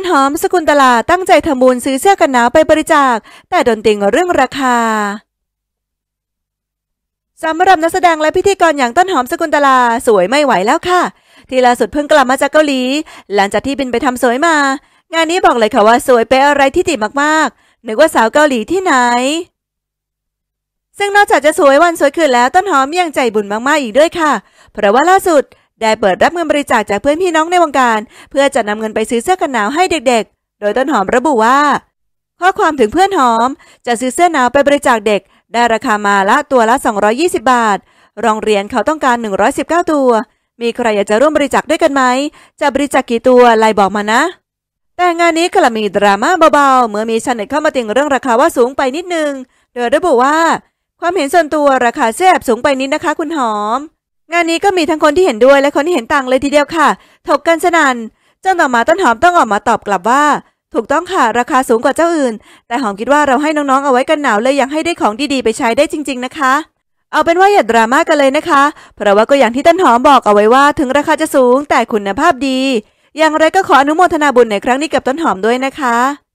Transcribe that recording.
นหอมสกุลตลาตั้งใจทำบุญซื้อเสื้อกันหนาวไปบริจาค แต่โดนติงเรื่องราคาสำหรับนักแสดงและพิธีกรอย่างต้นหอมสกุลตลาสวยไม่ไหวแล้วค่ะ ที่ล่าสุดเพิ่งกลับมาจากเกาหลีหลังจากที่บินไปทำสวยมา งานนี้บอกเลยค่ะว่าสวยเป๊ะอะไรที่ติมากๆ นึกว่าสาวเกาหลีที่ไหน ซึ่งนอกจากจะสวยวันสวยคืนแล้วต้นหอมยังใจบุญมากๆอีกด้วยค่ะ เพราะว่าล่าสุดได้เปิดรับเงินบริจาคจากเพื่อนพี่น้องในวงการ เพื่อจะนำเงินไปซื้อเสื้อกันหนาวให้เด็กๆ โดยต้นหอมระบุว่า ข้อความถึงเพื่อนหอม จะซื้อเสื้อหนาวไปบริจาคเด็ก ได้ราคามาละตัวละ 220 บาทรองเรียนเขาต้องการ 119ตัว มีใครอยากจะร่วมบริจาคด้วยกันไหมจะบริจาคกี่ตัวไลน์บอกมานะ แต่งานนี้กลับมีดราม่าเบาๆเมื่อมีชาแเน็ตเข้ามาติงเรื่องราคาว่าสูงไปนิดนึง โดยระบุว่า ความเห็นส่วนตัวราคาเสื้อแอบสูงไปนิดนะคะคุณหอมงานนี้ก็มีทั้งคนที่เห็นด้วยและคนที่เห็นต่างเลยทีเดียวค่ะ ถกกันสนัน่นเจ้าหน่อมาต้นหอมต้องออกมาตอบกลับว่า ถูกต้องค่ะ ราคาสูงกว่าเจ้าอื่น แต่หอมคิดว่าเราให้น้องๆเอาไว้กันหนาวเลยอยากให้ได้ของดีๆไปใช้ได้จริงๆนะคะ เอาเป็นว่าอย่าดราม่ากกันเลยนะคะ เพราะว่าก็อย่างที่ต้นหอมบอกเอาไว้ว่า ถึงราคาจะสูง แต่คุณภาพดี อย่างไรก็ขออนุโมทนาบุญในครั้งนี้กับต้นหอมด้วยนะคะ